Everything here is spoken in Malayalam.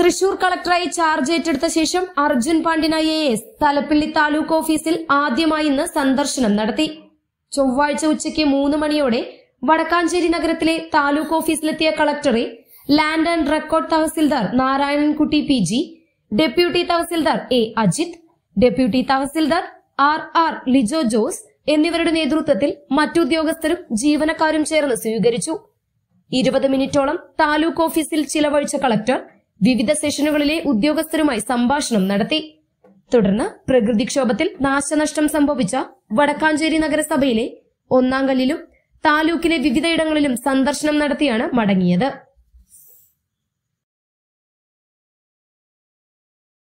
തൃശൂർ കളക്ടറായി ചാർജ് ഏറ്റെടുത്ത ശേഷം അർജുൻ പാണ്ഡ്യൻ എ എസ് തലപ്പിള്ളി താലൂക്ക് ഓഫീസിൽ ആദ്യമായി ഇന്ന് സന്ദർശനം നടത്തി ചൊവ്വാഴ്ച ഉച്ചയ്ക്ക് മൂന്ന് മണിയോടെ വടക്കാഞ്ചേരി നഗരത്തിലെ താലൂക്ക് ഓഫീസിലെത്തിയ കളക്ടറെ land and record tahsildar Narayanankutty P G deputy tahsildar A Ajith deputy tahsildar R R Lijo Jose എന്നിവരുടെ നേതൃത്വത്തിൽ മറ്റുദ്യോഗസ്ഥരും ജീവനക്കാരും ചേർന്ന് സ്വീകരിച്ചു ഇരുപത് മിനിറ്റോളം താലൂക്ക് ഓഫീസിൽ ചിലവഴിച്ച കളക്ടർ വിവിധ സെഷനുകളിലെ ഉദ്യോഗസ്ഥരുമായി സംഭാഷണം നടത്തി തുടർന്ന് പ്രകൃതിക്ഷോഭത്തിൽ നാശനഷ്ടം സംഭവിച്ച വടക്കാഞ്ചേരി നഗരസഭയിലെ ഒന്നാം കല്ലിലും താലൂക്കിലെ വിവിധയിടങ്ങളിലും സന്ദർശനം നടത്തിയാണ് മടങ്ങിയത്